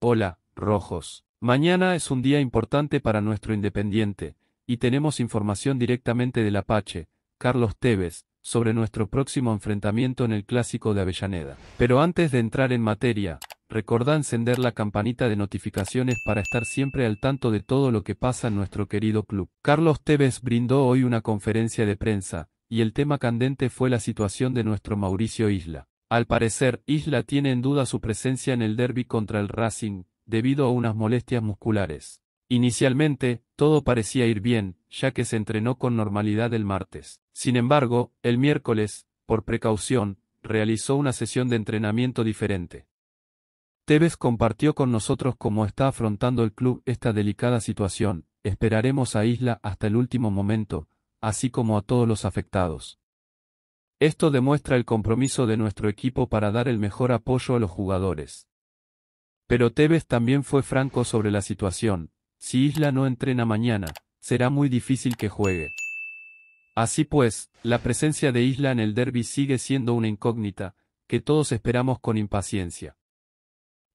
Hola, rojos. Mañana es un día importante para nuestro Independiente, y tenemos información directamente del Apache, Carlos Tevez, sobre nuestro próximo enfrentamiento en el Clásico de Avellaneda. Pero antes de entrar en materia, recordá encender la campanita de notificaciones para estar siempre al tanto de todo lo que pasa en nuestro querido club. Carlos Tevez brindó hoy una conferencia de prensa, y el tema candente fue la situación de nuestro Mauricio Isla. Al parecer, Isla tiene en duda su presencia en el derby contra el Racing, debido a unas molestias musculares. Inicialmente, todo parecía ir bien, ya que se entrenó con normalidad el martes. Sin embargo, el miércoles, por precaución, realizó una sesión de entrenamiento diferente. Tevez compartió con nosotros cómo está afrontando el club esta delicada situación, esperaremos a Isla hasta el último momento, así como a todos los afectados. Esto demuestra el compromiso de nuestro equipo para dar el mejor apoyo a los jugadores. Pero Tevez también fue franco sobre la situación, si Isla no entrena mañana, será muy difícil que juegue. Así pues, la presencia de Isla en el derby sigue siendo una incógnita, que todos esperamos con impaciencia.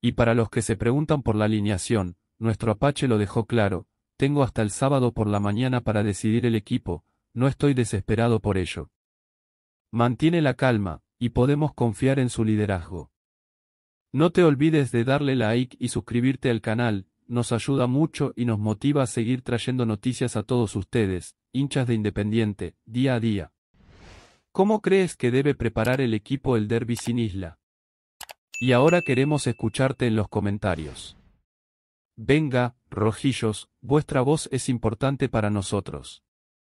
Y para los que se preguntan por la alineación, nuestro Apache lo dejó claro, tengo hasta el sábado por la mañana para decidir el equipo, no estoy desesperado por ello mantiene la calma, y podemos confiar en su liderazgo. No te olvides de darle like y suscribirte al canal, nos ayuda mucho y nos motiva a seguir trayendo noticias a todos ustedes, hinchas de Independiente, día a día. ¿Cómo crees que debe preparar el equipo el derby sin isla? Y ahora queremos escucharte en los comentarios. Venga, rojillos, vuestra voz es importante para nosotros.